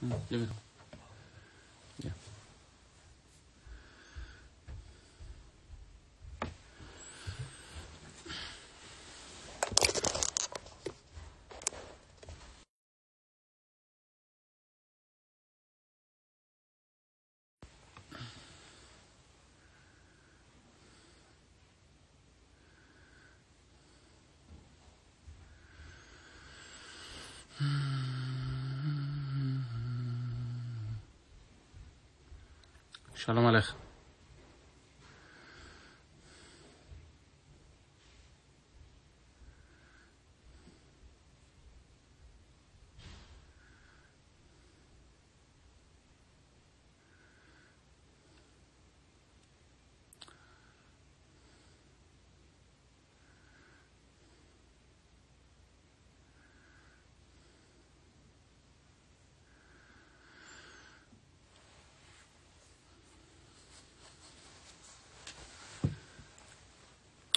嗯，对。שלום עליך.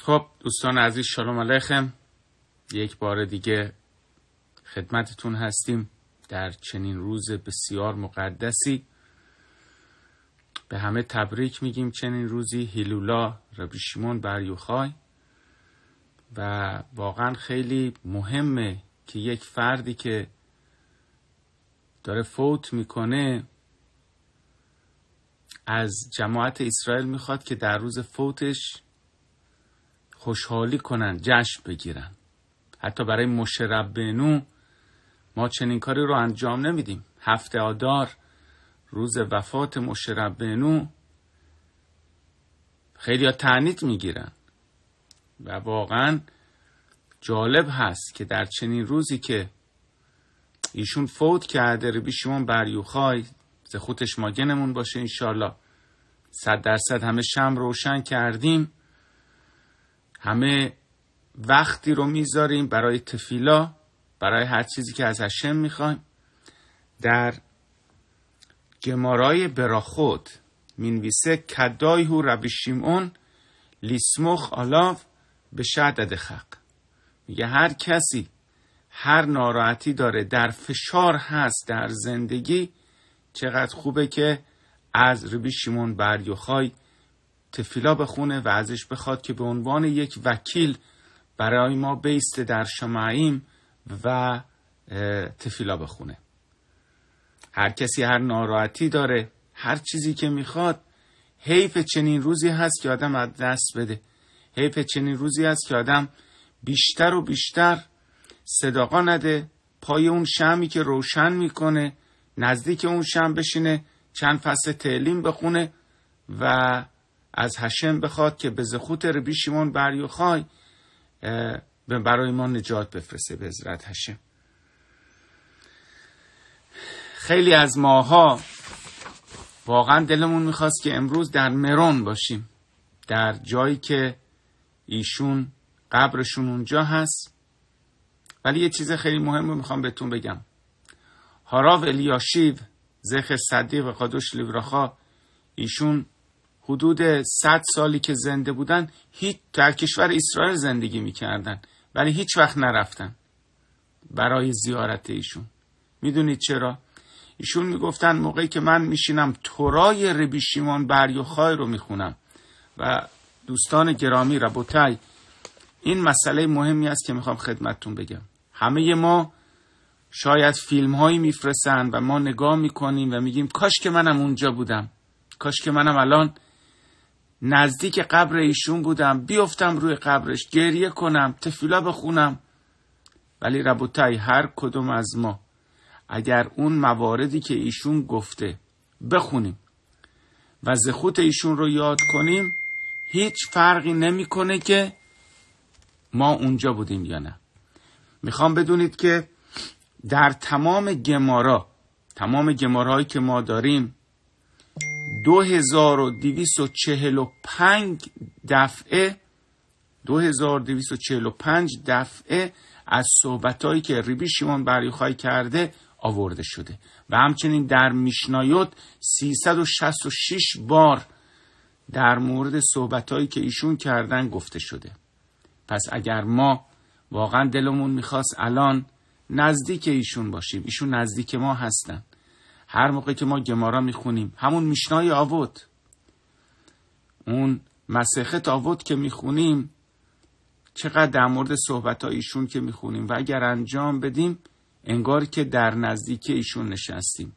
خب دوستان عزیز شالوم علیکم یک بار دیگه خدمتتون هستیم در چنین روز بسیار مقدسی به همه تبریک میگیم چنین روزی هیلولا ربیشیمون بر بریوخای و واقعا خیلی مهمه که یک فردی که داره فوت میکنه از جماعت اسرائیل میخواد که در روز فوتش خوشحالی کنن جشن بگیرن حتی برای مشربنو ما چنین کاری رو انجام نمیدیم هفته آدار روز وفات مشربنو خیلی ها میگیرن و واقعا جالب هست که در چنین روزی که ایشون فوت کرده ربی شیمون بریوخای زخوتش ماگنمون باشه انشالله صد درصد همه شم روشن کردیم همه وقتی رو میذاریم برای تفیلا برای هر چیزی که از هشم میخوایم در گمارای براخود مینویسه کدایهو ربی شیمون لیسمخ آلاو به شدد خق میگه هر کسی هر ناراحتی داره در فشار هست در زندگی چقدر خوبه که از ربی شیمون بریوخای تفیلا بخونه و ازش بخواد که به عنوان یک وکیل برای ما بیست در شمعیم و تفیلا بخونه هر کسی هر ناراحتی داره هر چیزی که میخواد حیف چنین روزی هست که آدم از دست بده حیف چنین روزی هست که آدم بیشتر و بیشتر صداقا نده پای اون شمی که روشن میکنه نزدیک اون شم بشینه چند فصل تعلیم بخونه و از هشم بخواد که به زخوت ربی شیمون بریوخای برای ما نجات بفرسته به حضرت هشم خیلی از ماها واقعا دلمون میخواست که امروز در مرون باشیم در جایی که ایشون قبرشون اونجا هست ولی یه چیز خیلی مهم رو میخوام بهتون بگم هاراو الیاشیو زخ صدیق و قادوش لیبرخا ایشون حدود 100 سالی که زنده بودن هیچ در کشور اسرائیل زندگی میکردن ولی هیچ وقت نرفتن برای زیارت ایشون میدونید چرا ایشون میگفتن موقعی که من میشینم تورای ربی شیمون یوخای رو میخونم و دوستان گرامی ربوتای این مسئله مهمی است که میخوام خدمتتون بگم همه ما شاید فیلم هایی میفرستن و ما نگاه میکنیم و میگیم کاش که منم اونجا بودم کاش که منم الان نزدیک قبر ایشون بودم بیفتم روی قبرش گریه کنم تفیلا بخونم ولی ربوتای هر کدوم از ما اگر اون مواردی که ایشون گفته بخونیم و زخوت ایشون رو یاد کنیم هیچ فرقی نمیکنه که ما اونجا بودیم یا نه میخوام بدونید که در تمام گمارا تمام گمارهایی که ما داریم 2245 دفعه 2245 دفعه از صحبتهایی که ریبی شیمون بریخای کرده آورده شده و همچنین در میشنایوت 366 بار در مورد صحبتهایی که ایشون کردن گفته شده پس اگر ما واقعا دلمون میخواست الان نزدیک ایشون باشیم ایشون نزدیک ما هستن هر موقع که ما گمارا میخونیم همون میشنای آود اون مسخت آود که میخونیم چقدر در مورد صحبت ایشون که میخونیم و اگر انجام بدیم انگار که در نزدیکی ایشون نشستیم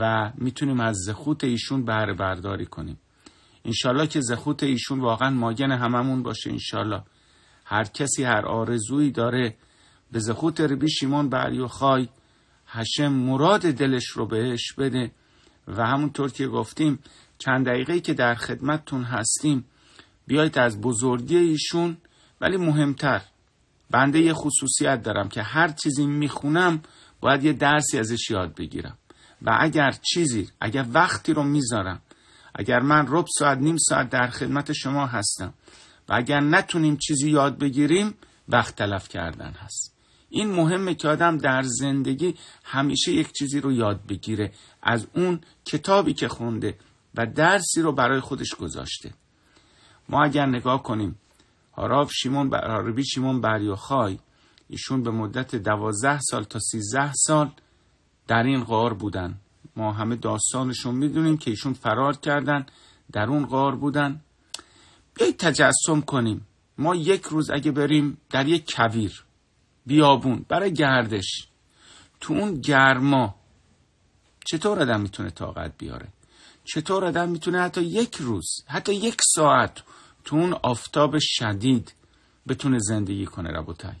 و میتونیم از زخوت ایشون بهره برداری کنیم انشالله که زخوت ایشون واقعا ماگن هممون باشه انشالله هر کسی هر آرزویی داره به زخوت ربی شیمون خای هشم مراد دلش رو بهش بده و همونطور که گفتیم چند دقیقه که در خدمتتون هستیم بیایید از بزرگی ایشون ولی مهمتر بنده یه خصوصیت دارم که هر چیزی میخونم باید یه درسی ازش یاد بگیرم و اگر چیزی اگر وقتی رو میذارم اگر من رب ساعت نیم ساعت در خدمت شما هستم و اگر نتونیم چیزی یاد بگیریم وقت تلف کردن هست این مهمه که آدم در زندگی همیشه یک چیزی رو یاد بگیره از اون کتابی که خونده و درسی رو برای خودش گذاشته ما اگر نگاه کنیم هاراف شیمون عربی شیمون بریوخای ایشون به مدت دوازده سال تا سیزده سال در این غار بودن ما همه داستانشون میدونیم که ایشون فرار کردن در اون غار بودن بیایید تجسم کنیم ما یک روز اگه بریم در یک کویر بیابون برای گردش تو اون گرما چطور آدم میتونه طاقت بیاره چطور آدم میتونه حتی یک روز حتی یک ساعت تو اون آفتاب شدید بتونه زندگی کنه ربوتای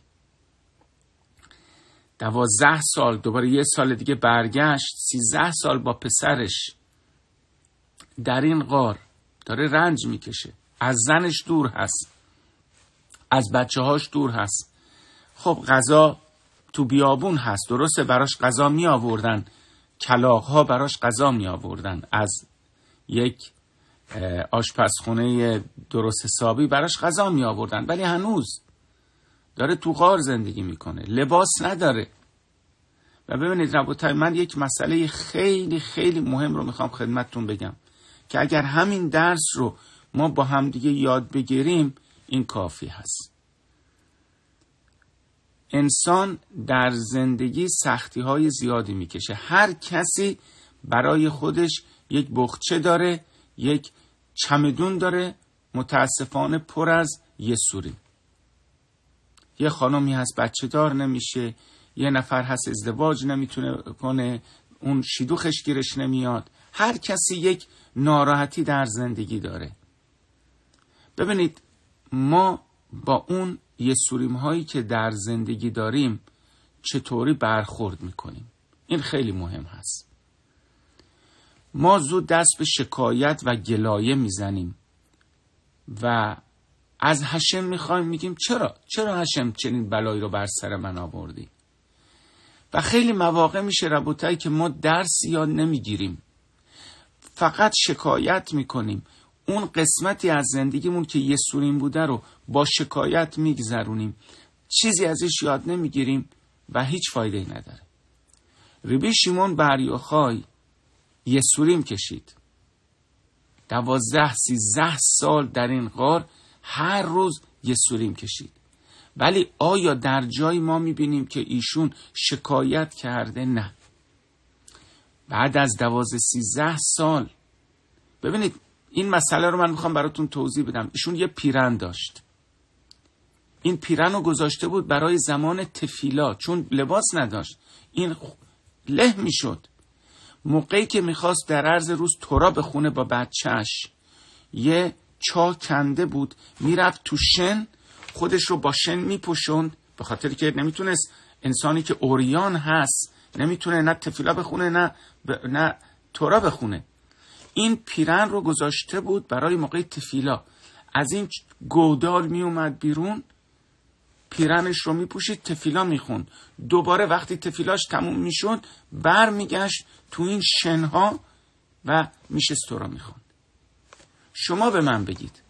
دوازده سال دوباره یه سال دیگه برگشت سیزده سال با پسرش در این غار داره رنج میکشه از زنش دور هست از بچه هاش دور هست خب غذا تو بیابون هست درسته براش غذا می آوردن کلاغ ها براش غذا می آوردن از یک آشپزخونه درست حسابی براش غذا می آوردن ولی هنوز داره تو غار زندگی میکنه لباس نداره و ببینید ربوتای من یک مسئله خیلی خیلی مهم رو میخوام خدمتتون بگم که اگر همین درس رو ما با همدیگه یاد بگیریم این کافی هست انسان در زندگی سختی های زیادی میکشه هر کسی برای خودش یک بخچه داره یک چمدون داره متاسفانه پر از یه سوری یه خانمی هست بچه دار نمیشه یه نفر هست ازدواج نمیتونه کنه اون شیدوخش گیرش نمیاد هر کسی یک ناراحتی در زندگی داره ببینید ما با اون یه سوریم هایی که در زندگی داریم چطوری برخورد میکنیم این خیلی مهم هست ما زود دست به شکایت و گلایه میزنیم و از هشم میخوایم میگیم چرا چرا هشم چنین بلایی رو بر سر من آوردی و خیلی مواقع میشه ربوتایی که ما درس یاد نمیگیریم فقط شکایت میکنیم اون قسمتی از زندگیمون که یه سوریم بوده رو با شکایت میگذرونیم چیزی ازش یاد نمیگیریم و هیچ فایده ای نداره ریبی شیمون بریوخای یه سوریم کشید دوازده سیزده سال در این غار هر روز یه سوریم کشید ولی آیا در جای ما میبینیم که ایشون شکایت کرده نه بعد از دوازده سیزه سال ببینید این مسئله رو من میخوام براتون توضیح بدم ایشون یه پیرن داشت این پیرن رو گذاشته بود برای زمان تفیلا چون لباس نداشت این له میشد موقعی که میخواست در عرض روز تورا بخونه با بچهش یه چا کنده بود میرفت تو شن خودش رو با شن میپوشند به خاطر که نمیتونست انسانی که اوریان هست نمیتونه نه تفیلا بخونه نه ب... نه تورا بخونه این پیرن رو گذاشته بود برای موقع تفیلا از این گودال می اومد بیرون پیرنش رو میپوشید تفیلا میخوند دوباره وقتی تفیلاش تموم میشد بر میگشت تو این شنها و میشست تو را میخوند شما به من بگید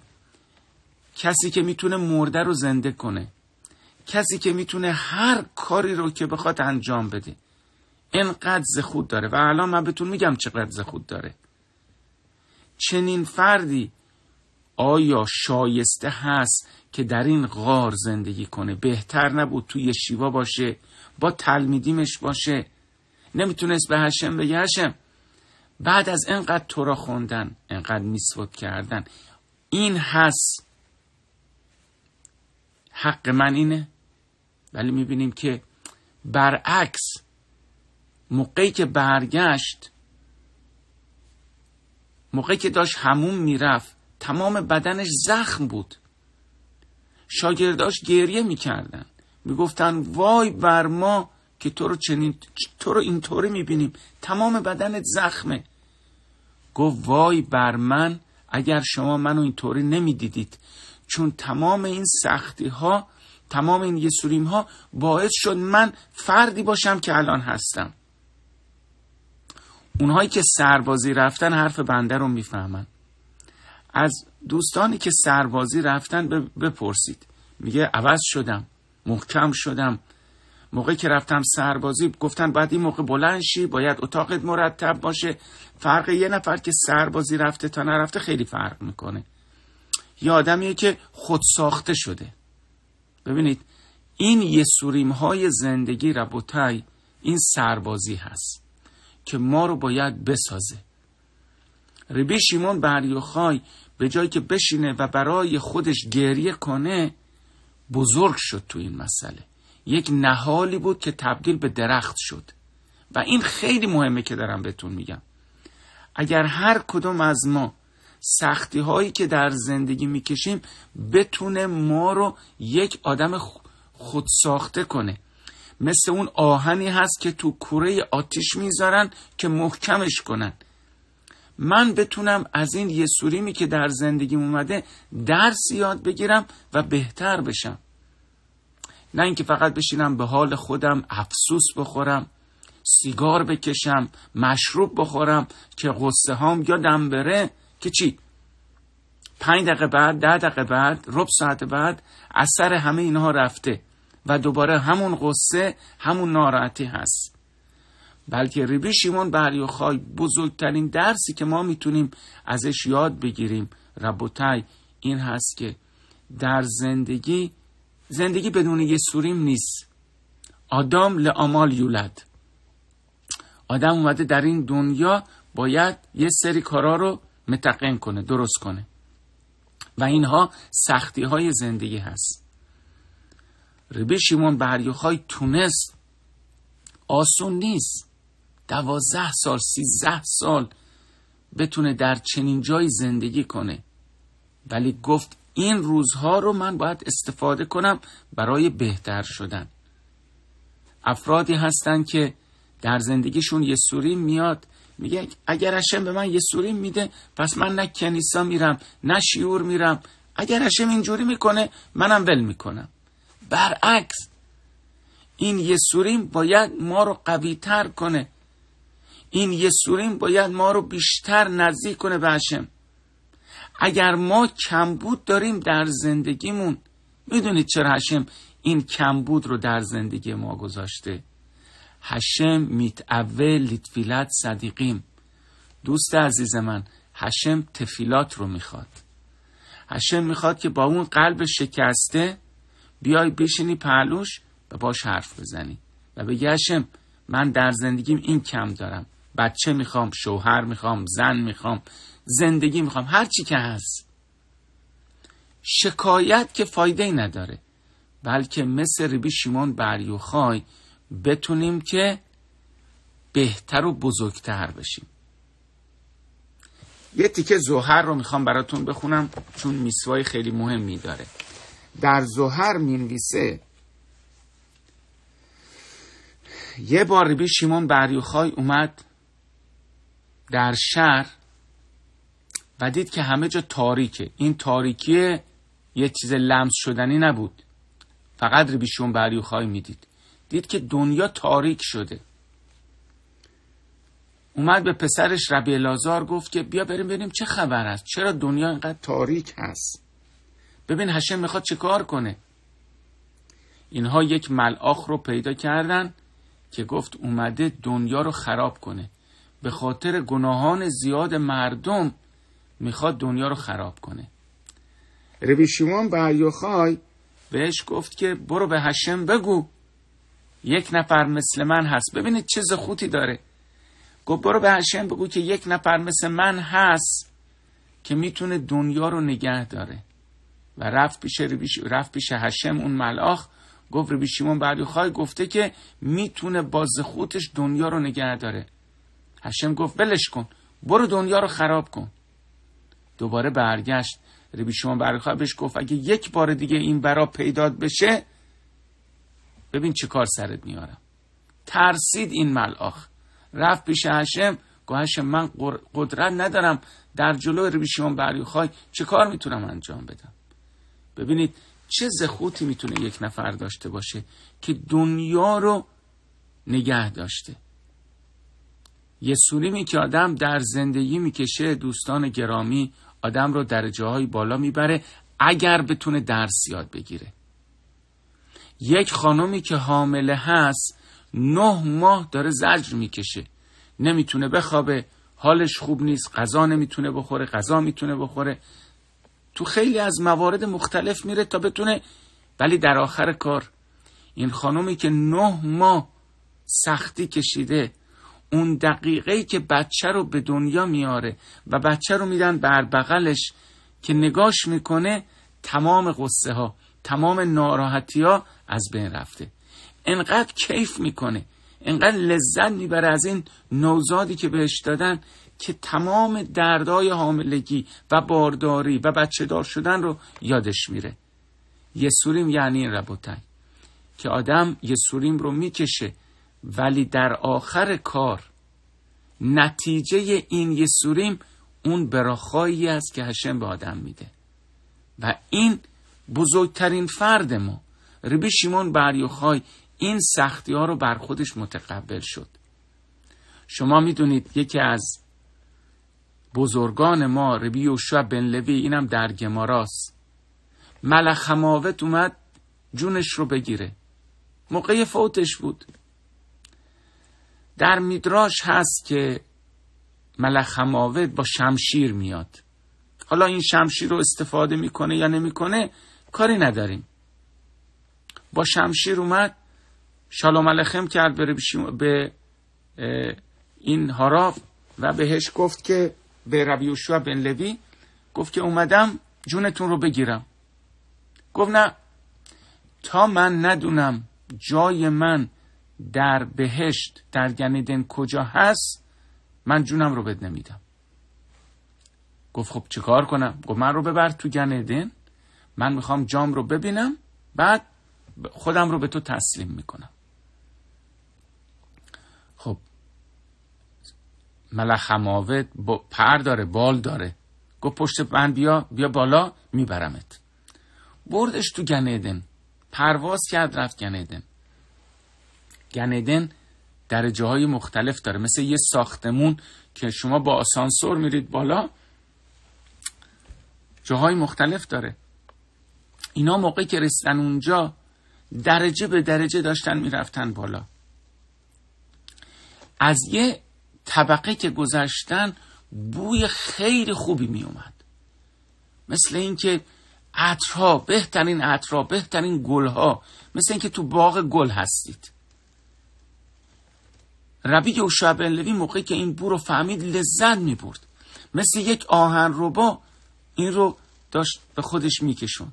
کسی که میتونه مرده رو زنده کنه کسی که میتونه هر کاری رو که بخواد انجام بده اینقدر زخود داره و الان من بهتون میگم چقدر زخود داره چنین فردی آیا شایسته هست که در این غار زندگی کنه بهتر نبود توی شیوا باشه با تلمیدیمش باشه نمیتونست به هشم بگه هشم بعد از انقدر تو را خوندن انقدر میسوت کردن این هست حق من اینه ولی میبینیم که برعکس موقعی که برگشت موقعی که داشت همون میرفت تمام بدنش زخم بود شاگرداش گریه میکردن میگفتن وای بر ما که تو رو چنین تو رو اینطوری میبینیم تمام بدنت زخمه گفت وای بر من اگر شما منو اینطوری نمیدیدید چون تمام این سختی ها تمام این یسوریم ها باعث شد من فردی باشم که الان هستم اونهایی که سربازی رفتن حرف بنده رو میفهمن از دوستانی که سربازی رفتن بپرسید میگه عوض شدم محکم شدم موقع که رفتم سربازی گفتن بعد این موقع بلند شی باید اتاقت مرتب باشه فرق یه نفر که سربازی رفته تا نرفته خیلی فرق میکنه یه آدمیه که خود ساخته شده ببینید این یه سوریم های زندگی ربوتای این سربازی هست که ما رو باید بسازه ربی شیمون بریوخای به جایی که بشینه و برای خودش گریه کنه بزرگ شد تو این مسئله یک نهالی بود که تبدیل به درخت شد و این خیلی مهمه که دارم بهتون میگم اگر هر کدوم از ما سختی هایی که در زندگی میکشیم بتونه ما رو یک آدم خودساخته کنه مثل اون آهنی هست که تو کوره آتیش میذارن که محکمش کنن من بتونم از این یه سوریمی که در زندگیم اومده درس یاد بگیرم و بهتر بشم نه اینکه فقط بشینم به حال خودم افسوس بخورم سیگار بکشم مشروب بخورم که غصه هام یادم بره که چی پنج دقیقه بعد ده دقیقه بعد رب ساعت بعد اثر همه اینها رفته و دوباره همون قصه همون ناراحتی هست بلکه ریبی شیمون خوای بزرگترین درسی که ما میتونیم ازش یاد بگیریم ربوتای این هست که در زندگی زندگی بدون یه سوریم نیست آدم لعمال یولد آدم اومده در این دنیا باید یه سری کارا رو متقن کنه درست کنه و اینها سختی های زندگی هست ربی شیمون بریوخای تونست آسون نیست دوازده سال سیزده سال بتونه در چنین جایی زندگی کنه ولی گفت این روزها رو من باید استفاده کنم برای بهتر شدن افرادی هستند که در زندگیشون یه سوری میاد میگه اگر اشم به من یه سوری میده پس من نه کنیسا میرم نه شیور میرم اگر اشم اینجوری میکنه منم ول میکنم برعکس این یه باید ما رو قوی تر کنه این یه باید ما رو بیشتر نزدیک کنه به هشم اگر ما کمبود داریم در زندگیمون میدونید چرا هشم این کمبود رو در زندگی ما گذاشته هشم اول لیتفیلت صدیقیم دوست عزیز من هشم تفیلات رو میخواد هشم میخواد که با اون قلب شکسته بیای بشینی پهلوش و باش حرف بزنی و بگی هشم من در زندگیم این کم دارم بچه میخوام شوهر میخوام زن میخوام زندگی میخوام هر چی که هست شکایت که فایده ای نداره بلکه مثل ربی شیمون بریوخای بتونیم که بهتر و بزرگتر بشیم یه تیکه زوهر رو میخوام براتون بخونم چون میسوای خیلی مهمی داره در زهر مینویسه یه بار ربی شیمون بریوخای اومد در شهر و دید که همه جا تاریکه این تاریکی یه چیز لمس شدنی نبود فقط شیمون بریوخای میدید دید که دنیا تاریک شده اومد به پسرش ربی لازار گفت که بیا بریم ببینیم چه خبر است چرا دنیا اینقدر تاریک هست ببین هشم میخواد چه کار کنه اینها یک ملاخ رو پیدا کردن که گفت اومده دنیا رو خراب کنه به خاطر گناهان زیاد مردم میخواد دنیا رو خراب کنه ربی به بهش گفت که برو به هشم بگو یک نفر مثل من هست ببینید چه زخوتی داره گفت برو به هشم بگو که یک نفر مثل من هست که میتونه دنیا رو نگه داره و رفت پیش رفت پیش هشم اون ملاخ گفت ربی شیمون گفته که میتونه باز خودش دنیا رو نگه داره هشم گفت بلش کن برو دنیا رو خراب کن دوباره برگشت ربی شیمون بهش گفت اگه یک بار دیگه این برا پیداد بشه ببین چه کار سرت میارم ترسید این ملاخ رفت پیش هشم گفت هشم من قدرت ندارم در جلو ربی شیمون بریوخای چه کار میتونم انجام بدم ببینید چه زخوتی میتونه یک نفر داشته باشه که دنیا رو نگه داشته یه سولیمی که آدم در زندگی میکشه دوستان گرامی آدم رو در های بالا میبره اگر بتونه درس یاد بگیره یک خانمی که حامله هست نه ماه داره زجر میکشه نمیتونه بخوابه حالش خوب نیست غذا نمیتونه بخوره غذا میتونه بخوره تو خیلی از موارد مختلف میره تا بتونه ولی در آخر کار این خانومی که نه ماه سختی کشیده اون دقیقه که بچه رو به دنیا میاره و بچه رو میدن بر بغلش که نگاش میکنه تمام قصه ها تمام ناراحتی ها از بین رفته انقدر کیف میکنه انقدر لذت میبره از این نوزادی که بهش دادن که تمام دردای حاملگی و بارداری و بچه دار شدن رو یادش میره یسوریم یعنی این ربوتن که آدم یسوریم رو میکشه ولی در آخر کار نتیجه این یسوریم اون براخایی است که هشم به آدم میده و این بزرگترین فرد ما ربی شیمون بریوخای این سختی ها رو بر خودش متقبل شد شما میدونید یکی از بزرگان ما ربی و بن لوی اینم در گماراست ملخ هماوت اومد جونش رو بگیره موقع فوتش بود در میدراش هست که ملخ با شمشیر میاد حالا این شمشیر رو استفاده میکنه یا نمیکنه کاری نداریم با شمشیر اومد شالو ملخم کرد به این هاراف و بهش گفت که به ربی یوشوع بن لوی گفت که اومدم جونتون رو بگیرم گفت نه تا من ندونم جای من در بهشت در گنیدن کجا هست من جونم رو بد نمیدم گفت خب چیکار کنم گفت من رو ببر تو گنیدن من میخوام جام رو ببینم بعد خودم رو به تو تسلیم میکنم ملخماوت با پر داره بال داره گفت پشت من بیا بیا بالا میبرمت بردش تو گنیدن پرواز کرد رفت گنیدن گنیدن درجه های مختلف داره مثل یه ساختمون که شما با آسانسور میرید بالا جاهای مختلف داره اینا موقع که رسیدن اونجا درجه به درجه داشتن میرفتن بالا از یه طبقه که گذشتن بوی خیلی خوبی می اومد مثل اینکه عطرها بهترین عطرها بهترین گلها مثل اینکه تو باغ گل هستید ربی و شابن لوی موقعی که این بو رو فهمید لذت می برد مثل یک آهن ربا این رو داشت به خودش میکشون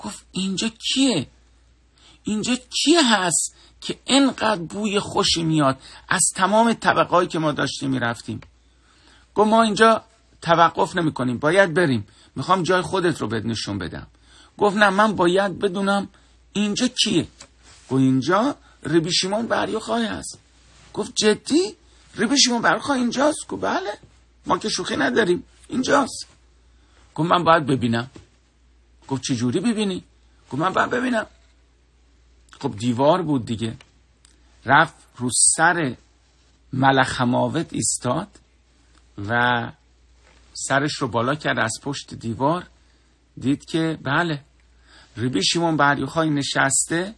گفت اینجا کیه اینجا کی هست که انقدر بوی خوشی میاد از تمام طبقهایی که ما داشتیم میرفتیم گفت ما اینجا توقف نمی کنیم باید بریم میخوام جای خودت رو بد نشون بدم گفت نه من باید بدونم اینجا کیه گفت اینجا ریبی شیمون خواهی هست گفت جدی ریبی شیمون خواهی اینجاست گفت بله ما که شوخی نداریم اینجاست گفت من باید ببینم گفت چجوری ببینی گفت من باید ببینم خب دیوار بود دیگه رفت رو سر ملخماوت ایستاد و سرش رو بالا کرد از پشت دیوار دید که بله ریبی شیمون بریوخای نشسته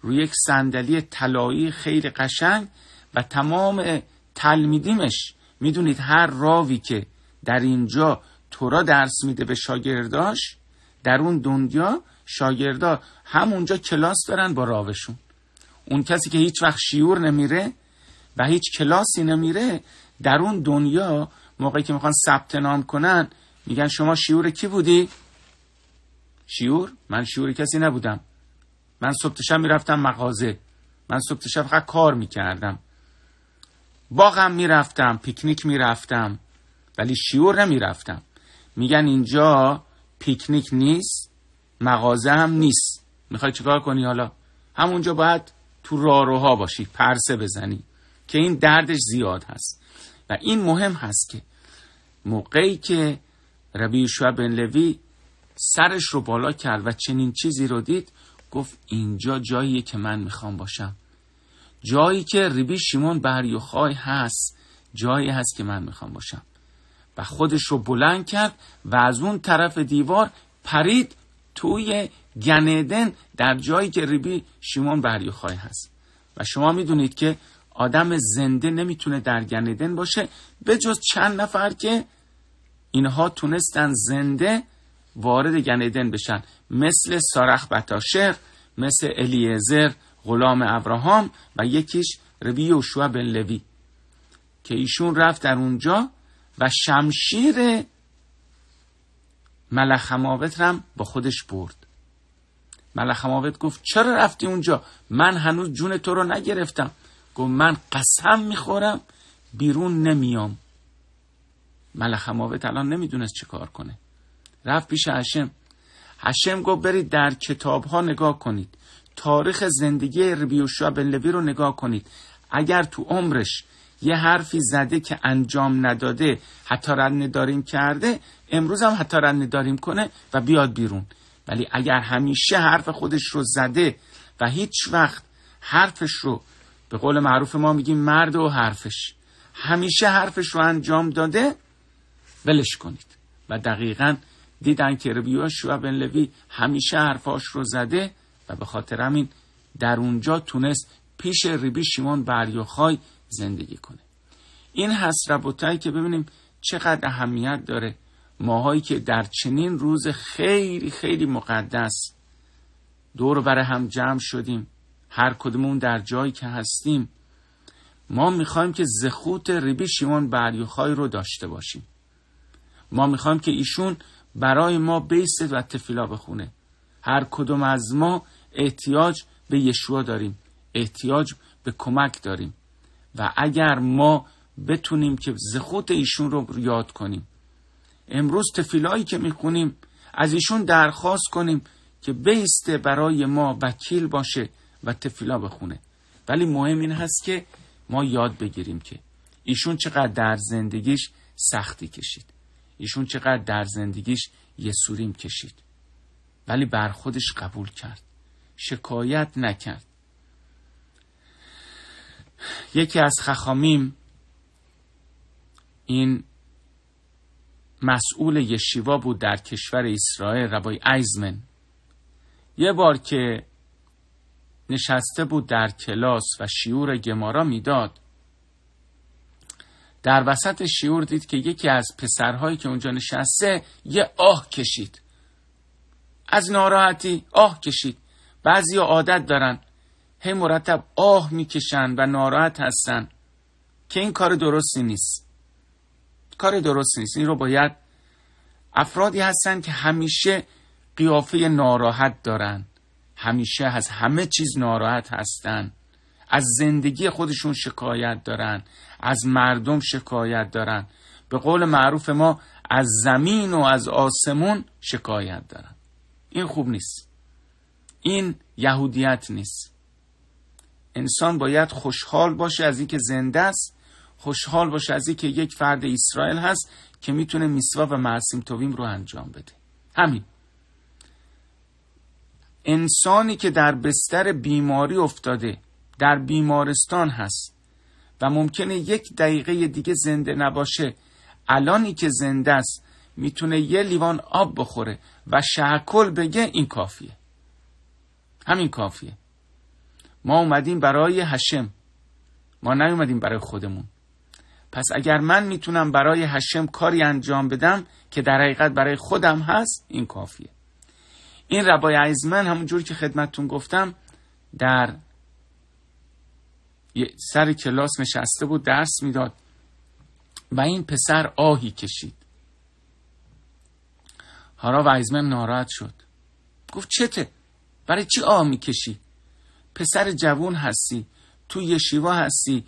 روی یک صندلی طلایی خیلی قشنگ و تمام تلمیدیمش میدونید هر راوی که در اینجا تورا درس میده به شاگرداش در اون دنیا شاگردا همونجا کلاس دارن با راوشون اون کسی که هیچ وقت شیور نمیره و هیچ کلاسی نمیره در اون دنیا موقعی که میخوان ثبت نام کنن میگن شما شیور کی بودی؟ شیور؟ من شیور کسی نبودم من صبح شب میرفتم مغازه من صبح شب فقط کار میکردم باغم میرفتم پیکنیک میرفتم ولی شیور نمیرفتم میگن اینجا پیکنیک نیست مغازه هم نیست میخوای چیکار کنی حالا همونجا باید تو راروها باشی پرسه بزنی که این دردش زیاد هست و این مهم هست که موقعی که ربی بن لوی سرش رو بالا کرد و چنین چیزی رو دید گفت اینجا جاییه که من میخوام باشم جایی که ریبی شیمون بریوخای هست جایی هست که من میخوام باشم و خودش رو بلند کرد و از اون طرف دیوار پرید توی گنیدن در جایی که ریبی شیمون بریوخای هست و شما میدونید که آدم زنده نمیتونه در گنیدن باشه به جز چند نفر که اینها تونستن زنده وارد گنیدن بشن مثل سارخ بتاشر مثل الیزر غلام ابراهام و یکیش ربی یوشوا بن لوی که ایشون رفت در اونجا و شمشیر ملخماوت هم با خودش برد ملخماوت گفت چرا رفتی اونجا من هنوز جون تو رو نگرفتم گفت من قسم میخورم بیرون نمیام ملخماوت الان نمیدونست چه کار کنه رفت پیش هشم هشم گفت برید در کتاب ها نگاه کنید تاریخ زندگی ربیوشا بن لوی رو نگاه کنید اگر تو عمرش یه حرفی زده که انجام نداده حتی رد کرده امروز هم حتی رد کنه و بیاد بیرون ولی اگر همیشه حرف خودش رو زده و هیچ وقت حرفش رو به قول معروف ما میگیم مرد و حرفش همیشه حرفش رو انجام داده ولش کنید و دقیقا دیدن که و بن لوی همیشه حرفاش رو زده و به خاطر همین در اونجا تونست پیش ریبی شیمون بریوخای زندگی کنه این هست ربوتایی که ببینیم چقدر اهمیت داره ماهایی که در چنین روز خیلی خیلی مقدس دور بر هم جمع شدیم هر کدومون در جایی که هستیم ما میخوایم که زخوت ریبی شیمون رو داشته باشیم ما میخوایم که ایشون برای ما بیست و تفیلا بخونه هر کدوم از ما احتیاج به یشوا داریم احتیاج به کمک داریم و اگر ما بتونیم که زخوت ایشون رو یاد کنیم امروز تفیلایی که میخونیم از ایشون درخواست کنیم که بیسته برای ما وکیل باشه و تفیلا بخونه ولی مهم این هست که ما یاد بگیریم که ایشون چقدر در زندگیش سختی کشید ایشون چقدر در زندگیش یسوریم کشید ولی بر خودش قبول کرد شکایت نکرد یکی از خخامیم این مسئول یشیوا بود در کشور اسرائیل ربای ایزمن یه بار که نشسته بود در کلاس و شیور گمارا میداد در وسط شیور دید که یکی از پسرهایی که اونجا نشسته یه آه کشید از ناراحتی آه کشید بعضی عادت دارن هی مرتب آه میکشند و ناراحت هستن که این کار درستی نیست کار درست نیست این رو باید افرادی هستن که همیشه قیافه ناراحت دارن همیشه از همه چیز ناراحت هستن از زندگی خودشون شکایت دارن از مردم شکایت دارن به قول معروف ما از زمین و از آسمون شکایت دارن این خوب نیست این یهودیت نیست انسان باید خوشحال باشه از اینکه زنده است خوشحال باشه از اینکه یک فرد اسرائیل هست که میتونه میسوا و مرسیم تویم رو انجام بده همین انسانی که در بستر بیماری افتاده در بیمارستان هست و ممکنه یک دقیقه دیگه زنده نباشه الانی که زنده است میتونه یه لیوان آب بخوره و شهکل بگه این کافیه همین کافیه ما اومدیم برای هشم ما نیومدیم برای خودمون پس اگر من میتونم برای هشم کاری انجام بدم که در حقیقت برای خودم هست این کافیه این ربای عیزمن همونجور که خدمتتون گفتم در سر کلاس نشسته بود درس میداد و این پسر آهی کشید هارا و ناراحت شد گفت چته برای چی آه میکشی پسر جوون هستی تو یه شیوا هستی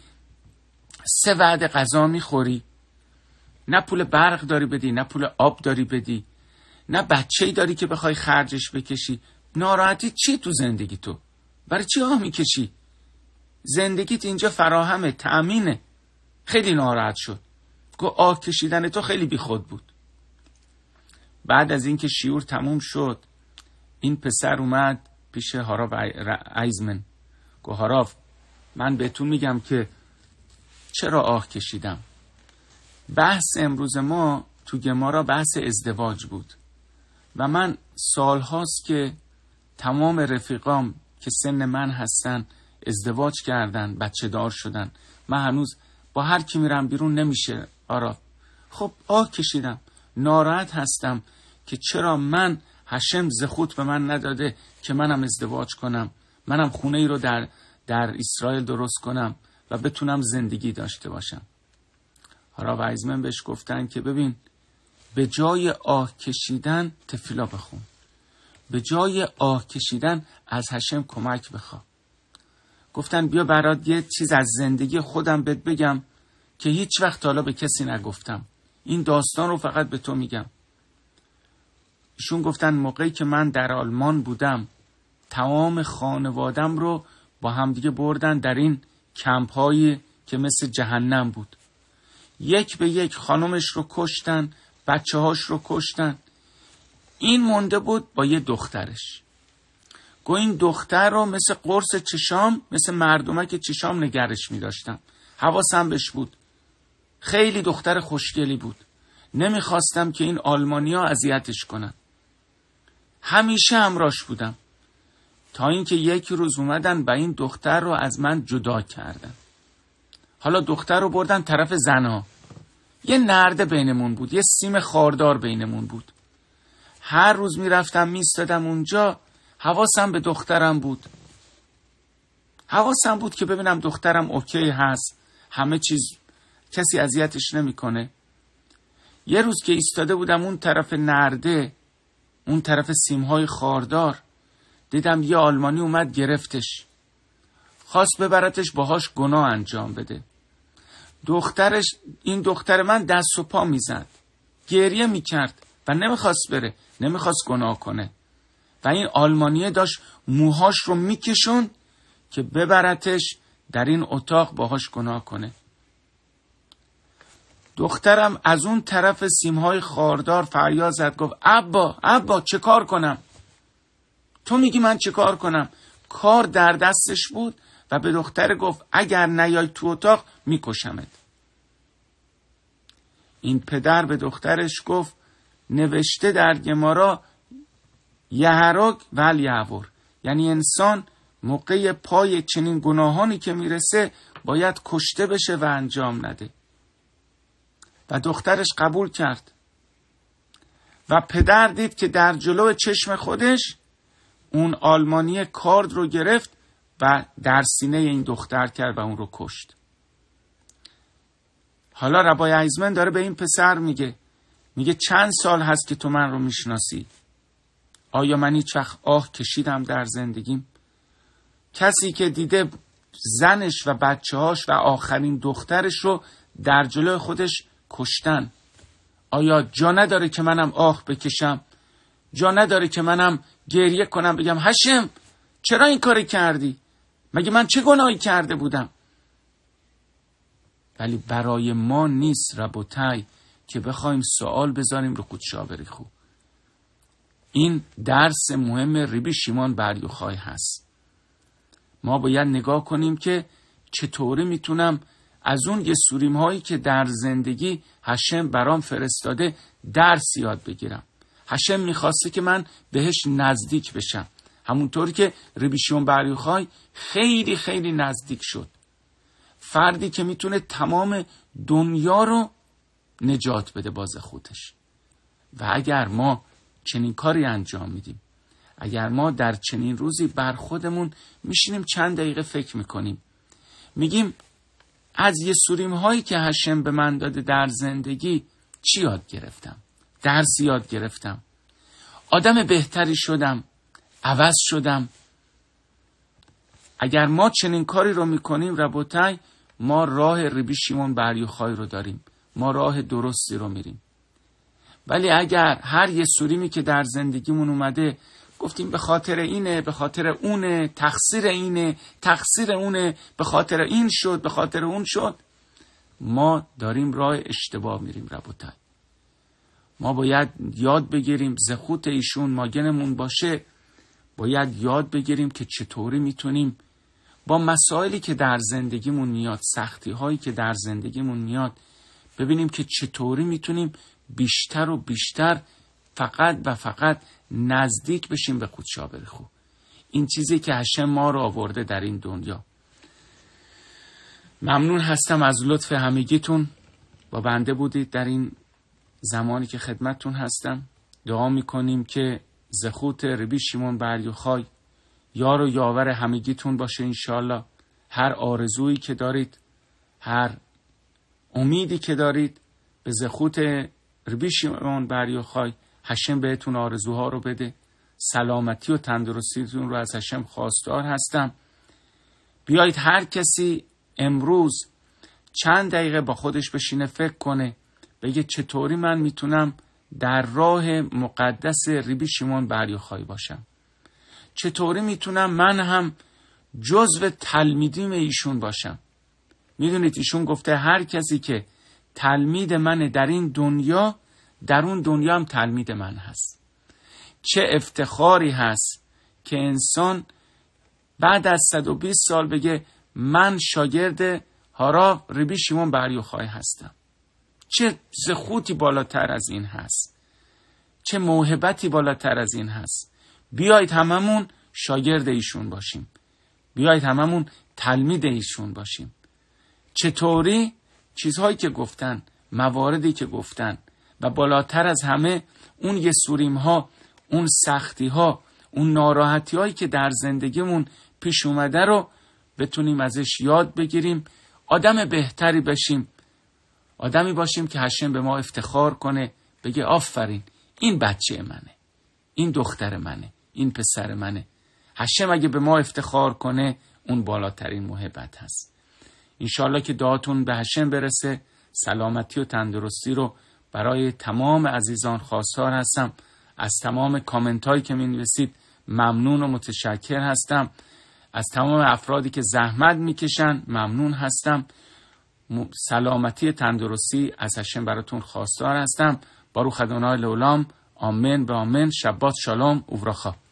سه وعده غذا میخوری نه پول برق داری بدی نه پول آب داری بدی نه بچه ای داری که بخوای خرجش بکشی ناراحتی چی تو زندگی تو برای چی ها میکشی زندگیت اینجا فراهمه تأمینه خیلی ناراحت شد گو آه کشیدن تو خیلی بیخود بود بعد از اینکه شیور تموم شد این پسر اومد پیش هاراف ایزمن گو هاراف من بهتون میگم که چرا آه کشیدم بحث امروز ما تو گمارا بحث ازدواج بود و من سالهاست که تمام رفیقام که سن من هستن ازدواج کردن بچه دار شدن من هنوز با هر کی میرم بیرون نمیشه آرا خب آه کشیدم ناراحت هستم که چرا من هشم زخوت به من نداده که منم ازدواج کنم منم خونه ای رو در, در اسرائیل درست کنم و بتونم زندگی داشته باشم حالا و ایزمن بهش گفتن که ببین به جای آه کشیدن تفیلا بخون به جای آه کشیدن از هشم کمک بخوا گفتن بیا برات یه چیز از زندگی خودم بهت بگم که هیچ وقت حالا به کسی نگفتم این داستان رو فقط به تو میگم ایشون گفتن موقعی که من در آلمان بودم تمام خانوادم رو با همدیگه بردن در این کمپ هایی که مثل جهنم بود یک به یک خانمش رو کشتن بچه هاش رو کشتن این مونده بود با یه دخترش گو این دختر رو مثل قرص چشام مثل که چشام نگرش می داشتم حواسم بهش بود خیلی دختر خوشگلی بود نمیخواستم که این آلمانیا اذیتش کنن همیشه همراش بودم تا اینکه یک روز اومدن و این دختر رو از من جدا کردن حالا دختر رو بردن طرف زنا یه نرده بینمون بود یه سیم خاردار بینمون بود هر روز میرفتم میستادم اونجا حواسم به دخترم بود حواسم بود که ببینم دخترم اوکی هست همه چیز کسی اذیتش نمیکنه یه روز که ایستاده بودم اون طرف نرده اون طرف سیمهای خاردار دیدم یه آلمانی اومد گرفتش خواست ببرتش باهاش گناه انجام بده دخترش این دختر من دست و پا میزد گریه میکرد و نمیخواست بره نمیخواست گناه کنه و این آلمانیه داشت موهاش رو میکشون که ببرتش در این اتاق باهاش گناه کنه دخترم از اون طرف سیمهای خاردار فریاد زد گفت ابا ابا چه کار کنم تو میگی من چه کار کنم کار در دستش بود و به دختر گفت اگر نیای تو اتاق میکشمت این پدر به دخترش گفت نوشته در گمارا یهرک ول یهور یعنی انسان موقع پای چنین گناهانی که میرسه باید کشته بشه و انجام نده و دخترش قبول کرد و پدر دید که در جلو چشم خودش اون آلمانی کارد رو گرفت و در سینه این دختر کرد و اون رو کشت حالا ربای ایزمن داره به این پسر میگه میگه چند سال هست که تو من رو میشناسی آیا من چخ آه کشیدم در زندگیم کسی که دیده زنش و بچه هاش و آخرین دخترش رو در جلو خودش کشتن آیا جا نداره که منم آه بکشم جا نداره که منم گریه کنم بگم هشم چرا این کاری کردی مگه من چه گناهی کرده بودم ولی برای ما نیست ربوتای که بخوایم سوال بذاریم رو خودشاوری خوب این درس مهم ریبی شیمان بریوخای هست ما باید نگاه کنیم که چطوری میتونم از اون یه سوریم هایی که در زندگی هشم برام فرستاده درس یاد بگیرم هشم میخواسته که من بهش نزدیک بشم همونطور که ریبیشیون بریوخای خیلی خیلی نزدیک شد فردی که میتونه تمام دنیا رو نجات بده باز خودش و اگر ما چنین کاری انجام میدیم اگر ما در چنین روزی بر خودمون میشینیم چند دقیقه فکر میکنیم میگیم از یه سوریم هایی که هشم به من داده در زندگی چی یاد گرفتم درس یاد گرفتم آدم بهتری شدم عوض شدم اگر ما چنین کاری رو میکنیم ربوتای ما راه ریبی شیمون بریوخای رو داریم ما راه درستی رو میریم ولی اگر هر یه سوریمی که در زندگیمون اومده گفتیم به خاطر اینه به خاطر اونه تقصیر اینه تقصیر اونه به خاطر این شد به خاطر اون شد ما داریم راه اشتباه میریم ربوتن ما باید یاد بگیریم زخوت ایشون ماگنمون باشه باید یاد بگیریم که چطوری میتونیم با مسائلی که در زندگیمون میاد سختی هایی که در زندگیمون میاد ببینیم که چطوری میتونیم بیشتر و بیشتر فقط و فقط نزدیک بشیم به خودشابر خوب این چیزی که هشم ما رو آورده در این دنیا ممنون هستم از لطف همگیتون با بنده بودید در این زمانی که خدمتتون هستم دعا میکنیم که زخوت ربی شیمون بریوخای یار و یاور همگیتون باشه انشالله هر آرزویی که دارید هر امیدی که دارید به زخوت ربی شیمون بریوخای هشم بهتون آرزوها رو بده سلامتی و تندرستیتون رو از هشم خواستار هستم بیایید هر کسی امروز چند دقیقه با خودش بشینه فکر کنه بگه چطوری من میتونم در راه مقدس ریبی شیمون بریاخای باشم چطوری میتونم من هم جزو تلمیدیم ایشون باشم میدونید ایشون گفته هر کسی که تلمید من در این دنیا در اون دنیا هم تلمید من هست چه افتخاری هست که انسان بعد از 120 سال بگه من شاگرد هارا ریبی شیمون بریوخای هستم چه زخوتی بالاتر از این هست چه موهبتی بالاتر از این هست بیایید هممون شاگرد ایشون باشیم بیایید هممون تلمید ایشون باشیم چطوری چیزهایی که گفتن مواردی که گفتن و بالاتر از همه اون یه ها اون سختی ها اون ناراحتی هایی که در زندگیمون پیش اومده رو بتونیم ازش یاد بگیریم آدم بهتری بشیم آدمی باشیم که هشم به ما افتخار کنه بگه آفرین این بچه منه این دختر منه این پسر منه هشم اگه به ما افتخار کنه اون بالاترین محبت هست انشالله که دعاتون به هشم برسه سلامتی و تندرستی رو برای تمام عزیزان خواستار هستم از تمام کامنت هایی که می نویسید ممنون و متشکر هستم از تمام افرادی که زحمت میکشن ممنون هستم سلامتی تندرستی از هشم براتون خواستار هستم بارو خدانای لولام آمین به آمین شبات شالام اوراخا